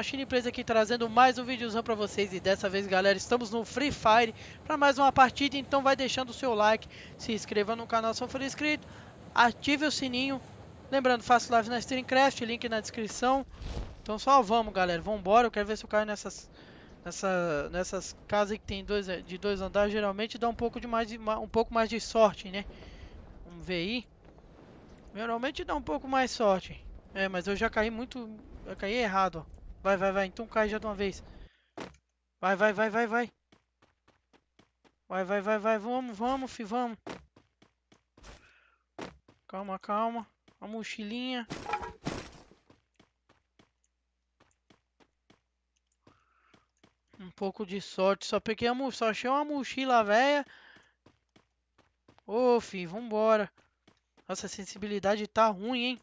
Machine empresa aqui trazendo mais um videozão pra vocês E dessa vez galera, estamos no Free Fire pra mais uma partida Então vai deixando o seu like, se inscreva no canal se não for inscrito Ative o sininho Lembrando, faço live na Streamcraft, link na descrição Então só vamos galera, vambora Eu quero ver se eu caio nessas, nessa, nessas casas que tem dois, de dois andares Geralmente dá um pouco, de mais, de, um pouco mais de sorte, né Vamos ver aí Geralmente dá um pouco mais sorte é, mas eu já caí muito... Eu caí errado, ó. Vai, vai, vai. Então cai já de uma vez. Vai, vai, vai, vai, vai. Vai, vai, vai, vai. Vamos, vamos, fi, vamos. Calma, calma. A mochilinha. Um pouco de sorte. Só peguei a mochila. Só achei uma mochila velha. Ô, oh, fi, vambora. Nossa, a sensibilidade tá ruim, hein?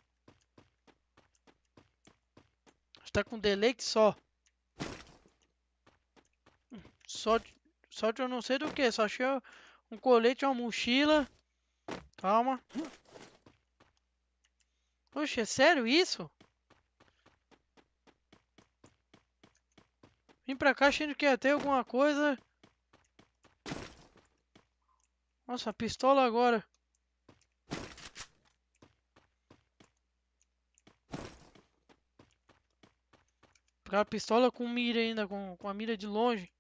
tá com delay que só. Só de, só de eu não sei do que. Só achei um colete, uma mochila. Calma. Oxe, é sério isso? Vim pra cá achando que ia ter alguma coisa. Nossa, pistola agora. Pegar pistola com mira ainda, com, com a mira de longe.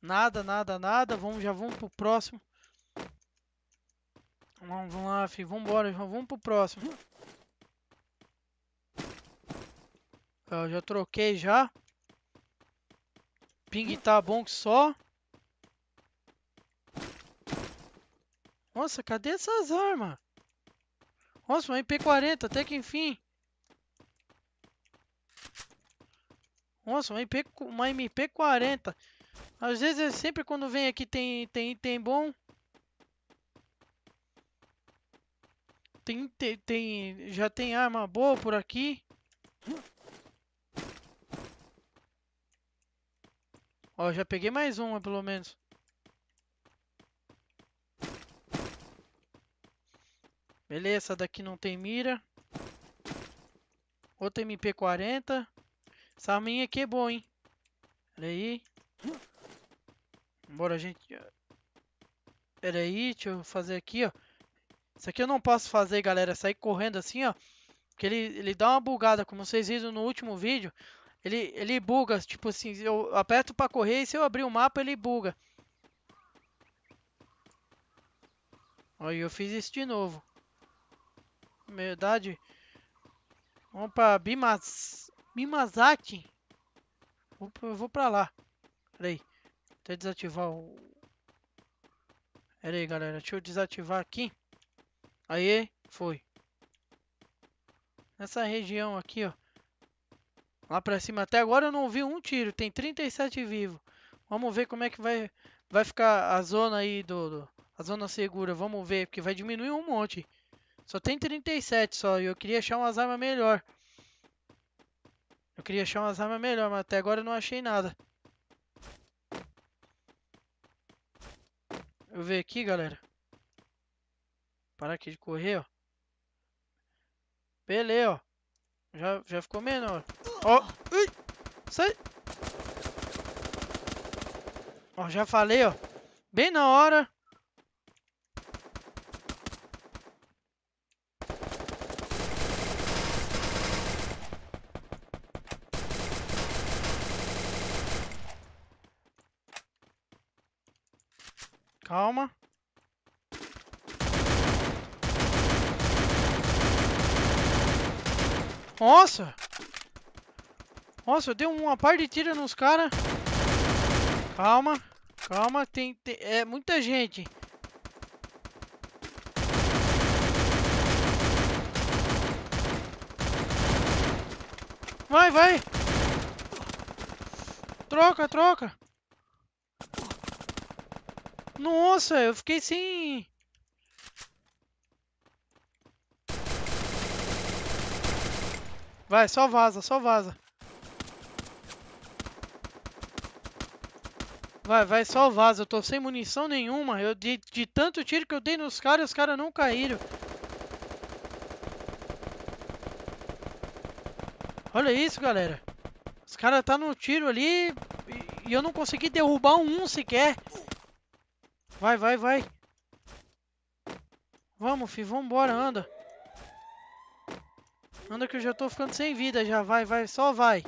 Nada, nada, nada. Vamos, já vamos pro próximo. Vamos, vamos lá, filho. Vambora, já Vamos pro próximo. Eu já troquei já. Ping tá bom que só. Nossa, cadê essas armas? Nossa, uma MP40, até que enfim. Nossa, uma, MP, uma MP40. Às vezes, é sempre quando vem aqui tem, tem, tem bom. Tem, tem, tem, já tem arma boa por aqui. Ó, já peguei mais uma, pelo menos. Beleza, daqui não tem mira. Outra MP40. Essa minha aqui é boa, hein? Olha aí. Bora, gente. Pera aí, deixa eu fazer aqui, ó. Isso aqui eu não posso fazer, galera. Sair correndo assim, ó. Porque ele, ele dá uma bugada, como vocês viram no último vídeo. Ele, ele buga, tipo assim, eu aperto pra correr e se eu abrir o mapa ele buga. Olha, eu fiz isso de novo meia idade. Vamos pra Bimas... Bimazaki. Vou, eu vou pra lá. Peraí. Até desativar o... Peraí, galera. Deixa eu desativar aqui. Aí, foi. Nessa região aqui, ó. Lá pra cima. Até agora eu não vi um tiro. Tem 37 vivos. Vamos ver como é que vai, vai ficar a zona aí do, do... A zona segura. Vamos ver. Porque vai diminuir um monte. Só tem 37 só, e eu queria achar umas armas melhor. Eu queria achar umas armas melhor, mas até agora eu não achei nada. Eu ver aqui, galera. Parar aqui de correr, ó. Beleza, ó. Já, já ficou menor. Ó. Ui! Sai! Ó, já falei, ó. Bem na hora. Nossa! Nossa, eu dei uma par de tiro nos caras. Calma, calma, tem, tem, é muita gente. Vai, vai. Troca, troca. Nossa, eu fiquei sem... Vai, só vaza, só vaza. Vai, vai, só vaza. Eu tô sem munição nenhuma. Eu, de, de tanto tiro que eu dei nos caras, os caras não caíram. Olha isso, galera. Os caras tá no tiro ali e, eu não consegui derrubar um sequer. Vai, vai, vai. Vamos, filho. Vambora, anda. Anda que eu já tô ficando sem vida já. Vai, vai, só vai.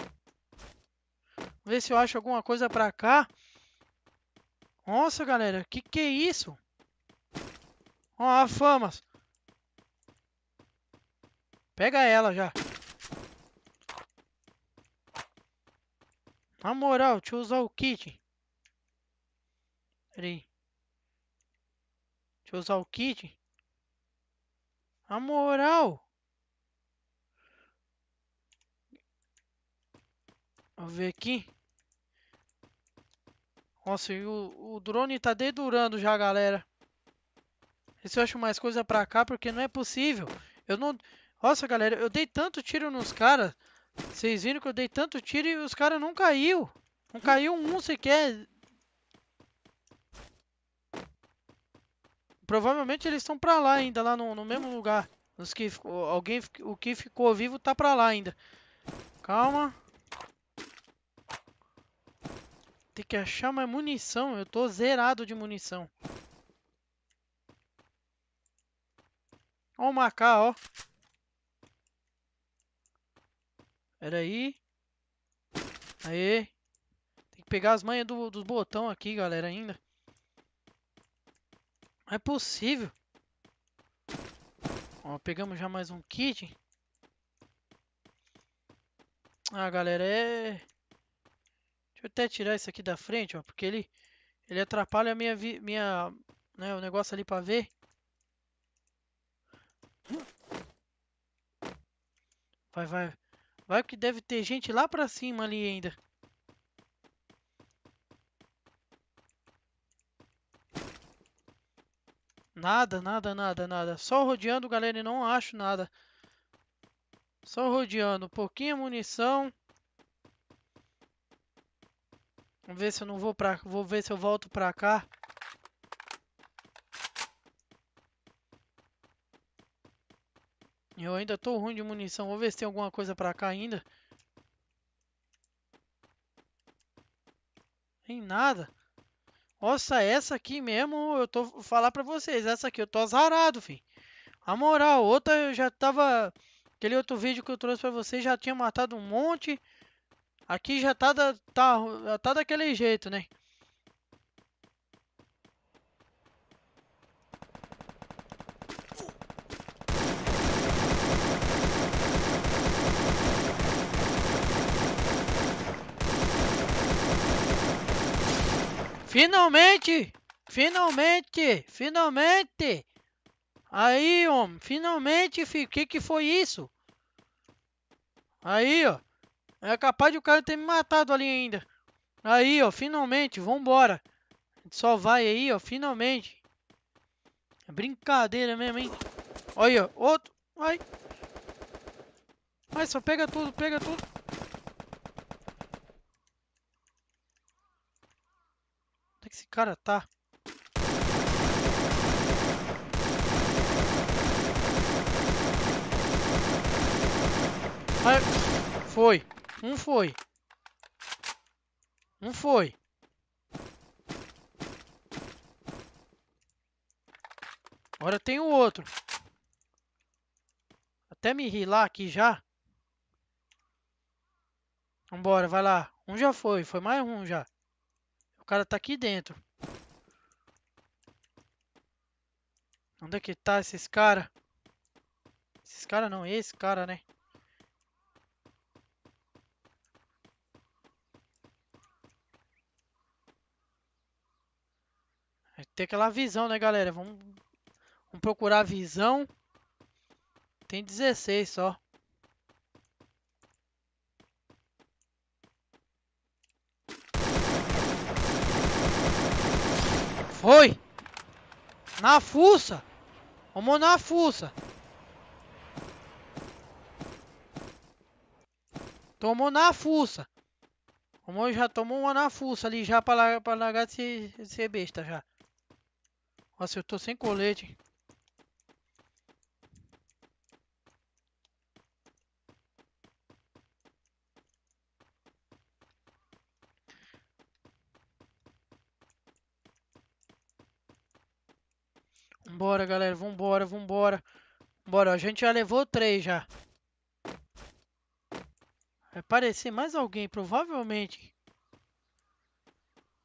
Ver se eu acho alguma coisa pra cá. Nossa, galera. Que que é isso? Ó, a famas. Pega ela já. Na moral, deixa eu usar o kit. Pera aí. Deixa eu usar o kit. Na moral. Vamos ver aqui. Nossa, o, o drone tá dedurando já, galera. E se eu acho mais coisa pra cá, porque não é possível. Eu não... Nossa, galera, eu dei tanto tiro nos caras. Vocês viram que eu dei tanto tiro e os caras não caiu. Não caiu um sequer. Provavelmente eles estão pra lá ainda, lá no, no mesmo lugar. Os que, alguém, o que ficou vivo tá pra lá ainda. Calma. Tem que achar mais munição. Eu tô zerado de munição. Ó o Maca, ó. Peraí. aí. Aê. Tem que pegar as manhas do, dos botão aqui, galera, ainda. Não é possível. Ó, pegamos já mais um kit. Ah, galera, é... Deixa eu até tirar isso aqui da frente, ó, porque ele, ele atrapalha a minha, minha, né, o negócio ali para ver. Vai, vai. Vai que deve ter gente lá pra cima ali ainda. Nada, nada, nada, nada. Só rodeando, galera, e não acho nada. Só rodeando. Um pouquinho munição. Vamos ver se eu não vou pra... Vou ver se eu volto pra cá. Eu ainda tô ruim de munição. Vou ver se tem alguma coisa pra cá ainda. Nem nada. Nossa, essa aqui mesmo, eu tô falar pra vocês. Essa aqui eu tô azarado, fim. A moral, outra eu já tava... Aquele outro vídeo que eu trouxe pra vocês já tinha matado um monte... Aqui já tá, da, tá, tá daquele jeito, né? Finalmente! Finalmente! Finalmente! Aí, homem! Finalmente, filho! Que que foi isso? Aí, ó! É capaz de o cara ter me matado ali ainda. Aí, ó, finalmente, vambora. Só vai aí, ó, finalmente. É brincadeira mesmo, hein? Olha, outro. Ai. Ai, só pega tudo, pega tudo. Onde é que esse cara tá? Ai, foi. Um foi. Um foi. Agora tem o outro. Até me rir lá aqui já. Vambora, vai lá. Um já foi, foi mais um já. O cara tá aqui dentro. Onde é que tá esses cara? Esses cara não, esse cara, né? ter aquela visão, né, galera? Vamos, vamos procurar a visão. Tem 16 só. Foi! Na fuça! Vamos na fuça! Tomou na fuça! Tomou já tomou uma na fuça ali já pra, pra largar de ser, de ser besta já. Nossa, eu tô sem colete. Vambora, galera. Vambora, vambora. Vambora, a gente já levou três já. Vai aparecer mais alguém, provavelmente.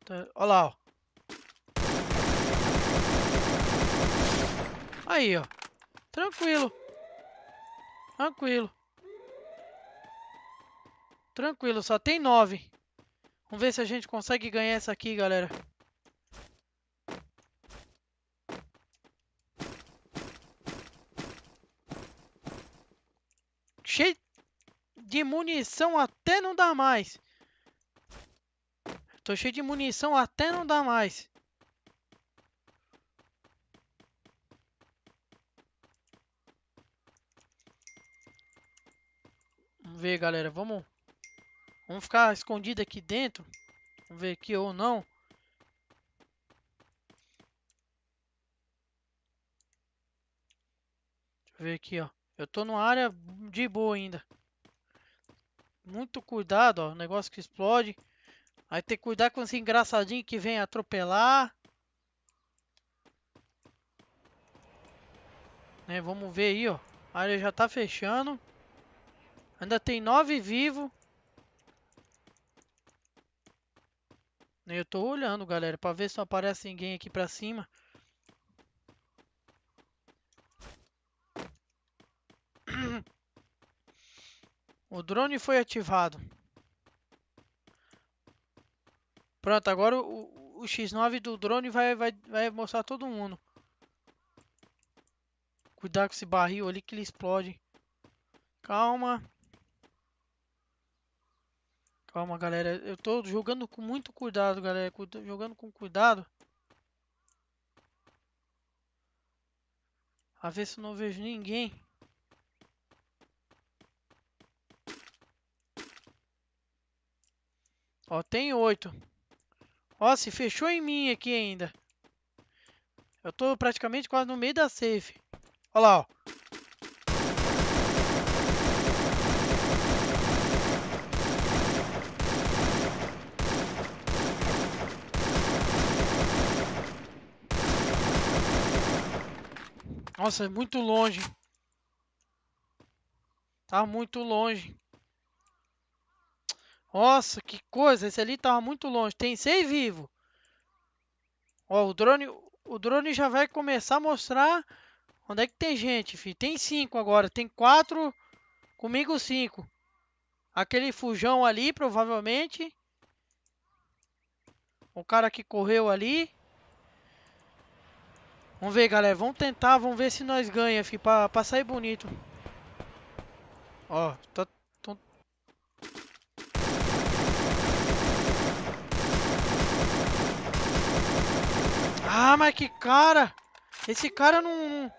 Tá, olha lá, ó. Aí, ó. Tranquilo. Tranquilo. Tranquilo, só tem nove. Vamos ver se a gente consegue ganhar essa aqui, galera. Cheio de munição até não dar mais. Tô cheio de munição até não dar mais. ver, galera. Vamos, vamos ficar escondido aqui dentro. Vamos ver aqui ou não. Deixa eu ver aqui, ó. Eu tô numa área de boa ainda. Muito cuidado, ó. Negócio que explode. Aí tem que cuidar com esse engraçadinho que vem atropelar. Né, vamos ver aí, ó. A área já tá fechando. Ainda tem nove vivo. Eu tô olhando, galera, pra ver se não aparece ninguém aqui pra cima. O drone foi ativado. Pronto, agora o, o, X9 do drone vai, vai, vai mostrar todo mundo. Cuidar com esse barril ali que ele explode. Calma. Calma, galera. Eu tô jogando com muito cuidado, galera. Jogando com cuidado. A ver se não vejo ninguém. Ó, tem oito. Ó, se fechou em mim aqui ainda. Eu tô praticamente quase no meio da safe. Ó lá, ó. Nossa, é muito longe. Tá muito longe. Nossa, que coisa. Esse ali tava muito longe. Tem seis vivos. Ó, o drone, o drone já vai começar a mostrar onde é que tem gente, filho. Tem cinco agora. Tem quatro. Comigo cinco. Aquele fujão ali, provavelmente. O cara que correu ali. Vamos ver, galera. Vamos tentar, vamos ver se nós ganha, fi, pra, pra sair bonito. Ó, tá... Tô... Ah, mas que cara! Esse cara não... não...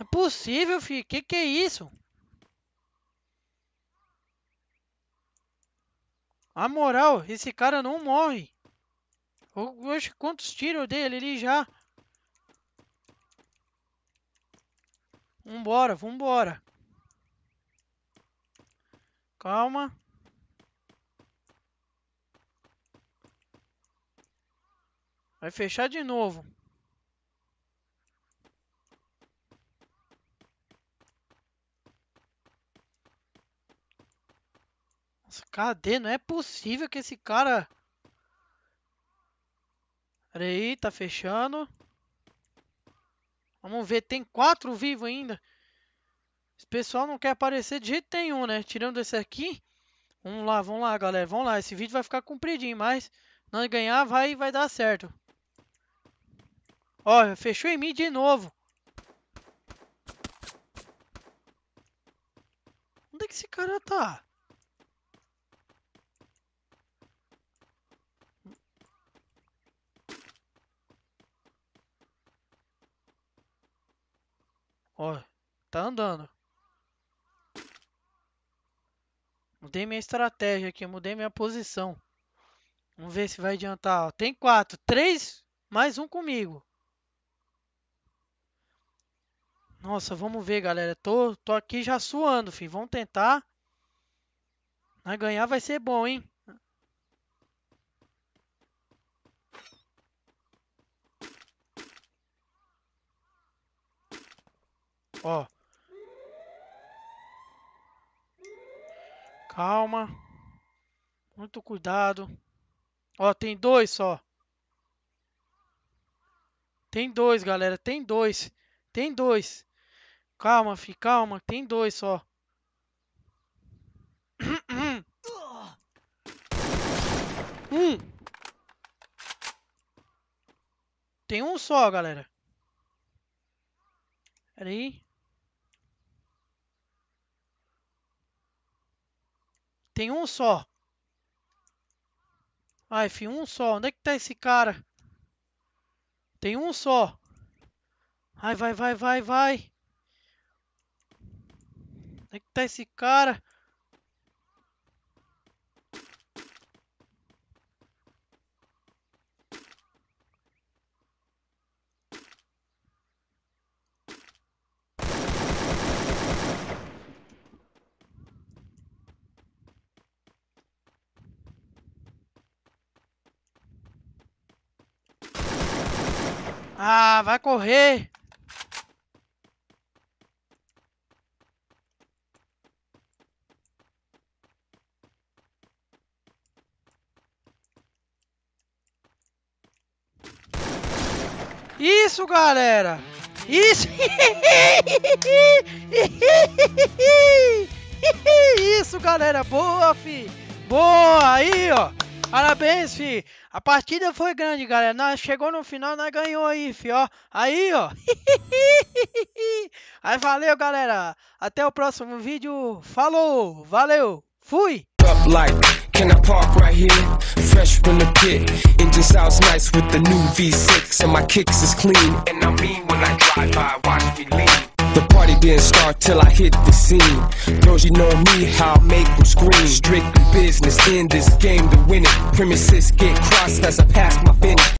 É possível, fi. Que que é isso? A moral, esse cara não morre. Hoje, quantos tiros dele ali já? Vambora, vambora. Calma. Vai fechar de novo. Nossa, cadê? Não é possível que esse cara... Peraí, tá fechando. Vamos ver, tem quatro vivos ainda. Esse pessoal não quer aparecer de jeito nenhum, né? Tirando esse aqui. Vamos lá, vamos lá, galera. Vamos lá, esse vídeo vai ficar compridinho, mas... Nós ganhar vai, vai dar certo. Ó, fechou em mim de novo. Onde é que esse cara tá? Ó, tá andando. Mudei minha estratégia aqui, mudei minha posição. Vamos ver se vai adiantar. Ó, tem quatro, três, mais um comigo. Nossa, vamos ver, galera. Tô, tô aqui já suando, filho. Vamos tentar. Mas ganhar vai ser bom, hein? Ó. Calma. Muito cuidado. Ó, tem dois só. Tem dois, galera. Tem dois. Tem dois. Calma, fi. Calma. Tem dois só. Um. Tem um só, galera. Pera aí. Tem um só. Ai, filho, um só. Onde é que tá esse cara? Tem um só. Ai, vai, vai, vai, vai. Onde é que tá esse cara? Ah, vai correr! Isso, galera! Isso! Isso, galera! Boa, fi! Boa! Aí, ó! Parabéns, fi. A partida foi grande, galera. Nós chegou no final, nós ganhou aí, fi, ó. Aí, ó. Aí, valeu, galera. Até o próximo vídeo. Falou. Valeu. Fui. Can I park right here? Fresh from the pit. Engine sounds nice with the new V6. And my kicks is clean. And I mean when I drive by, watch me The party didn't start till I hit the scene. Girls, you know me, how I make them scream. Strictly business, in this game to win it. Premises get crossed as I pass my finish.